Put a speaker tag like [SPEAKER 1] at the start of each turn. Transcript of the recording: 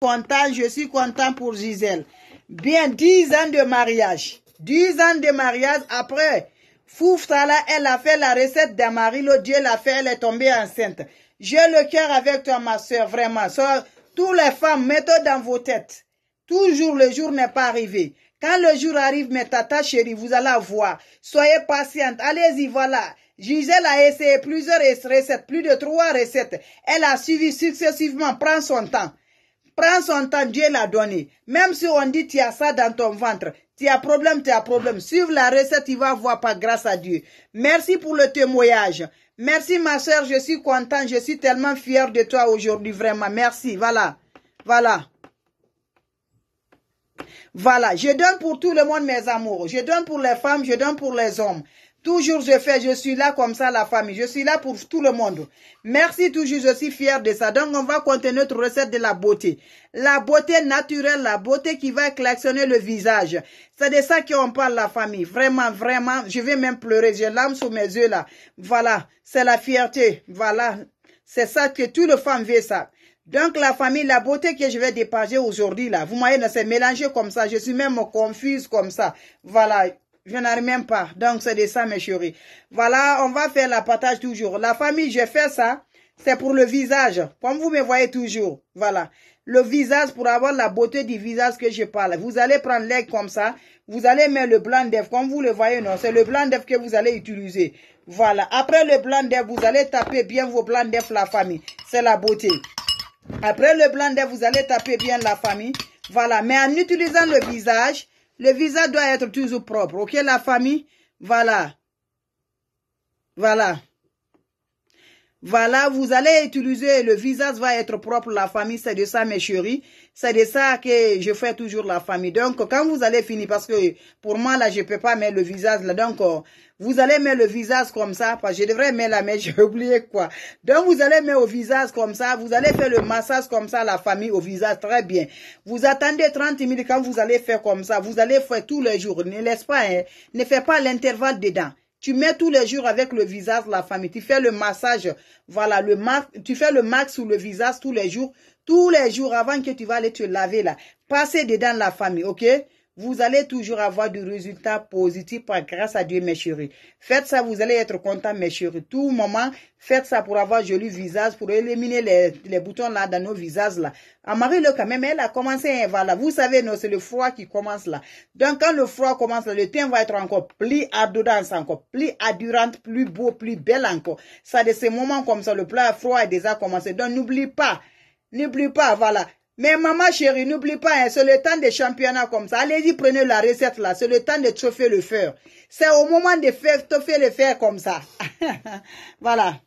[SPEAKER 1] content, je suis content pour Gisèle. Bien, dix ans de mariage. Dix ans de mariage après, là, elle a fait la recette le Dieu l'a fait, elle est tombée enceinte. J'ai le cœur avec toi, ma soeur, vraiment. Soeur, toutes les femmes, mettez dans vos têtes. Toujours le jour n'est pas arrivé. Quand le jour arrive, mes tata chérie, vous allez voir. Soyez patiente. Allez-y, voilà. Gisèle a essayé plusieurs recettes, plus de trois recettes. Elle a suivi successivement. Prends son temps. Prends son temps, Dieu l'a donné. Même si on dit tu as ça dans ton ventre, tu as problème, tu as problème. Suive la recette, il va voir pas grâce à Dieu. Merci pour le témoignage. Merci ma soeur, je suis contente, je suis tellement fière de toi aujourd'hui, vraiment. Merci, voilà, voilà. Voilà, je donne pour tout le monde mes amours. Je donne pour les femmes, je donne pour les hommes. Toujours je fais, je suis là comme ça, la famille. Je suis là pour tout le monde. Merci toujours, je suis fière de ça. Donc, on va continuer notre recette de la beauté. La beauté naturelle, la beauté qui va klaxonner le visage. C'est de ça qu'on parle, la famille. Vraiment, vraiment, je vais même pleurer. J'ai l'âme sous mes yeux, là. Voilà, c'est la fierté. Voilà, c'est ça que tout le femmes veut, ça. Donc, la famille, la beauté que je vais dépasser aujourd'hui, là, vous voyez, c'est mélangé comme ça. Je suis même confuse comme ça. Voilà, je n'arrive même pas. Donc, c'est de ça, mes chéris. Voilà, on va faire la partage toujours. La famille, je fais ça. C'est pour le visage. Comme vous me voyez toujours. Voilà. Le visage, pour avoir la beauté du visage que je parle. Vous allez prendre l'aigle comme ça. Vous allez mettre le blanc d'œuf. Comme vous le voyez, non. C'est le blanc d'œuf que vous allez utiliser. Voilà. Après le blanc d'œuf, vous allez taper bien vos blancs d'œuf, la famille. C'est la beauté. Après le blanc d'œuf, vous allez taper bien la famille. Voilà. Mais en utilisant le visage, le visa doit être toujours propre. Ok, la famille? Voilà. Voilà. Voilà, vous allez utiliser, le visage va être propre, la famille, c'est de ça mes chéris, c'est de ça que je fais toujours la famille. Donc, quand vous allez finir, parce que pour moi là, je peux pas mettre le visage là, donc euh, vous allez mettre le visage comme ça, parce que je devrais mettre la main, j'ai oublié quoi. Donc, vous allez mettre au visage comme ça, vous allez faire le massage comme ça, la famille au visage, très bien. Vous attendez 30 minutes quand vous allez faire comme ça, vous allez faire tous les jours, ne laisse pas, hein. ne faites pas l'intervalle dedans. Tu mets tous les jours avec le visage la famille. Tu fais le massage. Voilà, le tu fais le max sur le visage tous les jours. Tous les jours avant que tu vas aller te laver là. Passer dedans la famille, ok? vous allez toujours avoir du résultat positif par grâce à Dieu, mes chéris. Faites ça, vous allez être content, mes chéris. Tout moment, faites ça pour avoir joli visage, pour éliminer les, boutons là dans nos visages là. Amarrez-le quand même, elle a commencé, hein, voilà. Vous savez, non, c'est le froid qui commence là. Donc, quand le froid commence là, le teint va être encore plus ardent, encore, plus adurante, plus beau, plus belle encore. Ça, de ces moments comme ça, le plat froid a déjà commencé. Donc, n'oublie pas, n'oublie pas, voilà. Mais maman chérie, n'oublie pas, hein, c'est le temps des championnats comme ça. Allez-y, prenez la recette là. C'est le temps de chauffer le fer. C'est au moment de faire, chauffer le fer comme ça. voilà.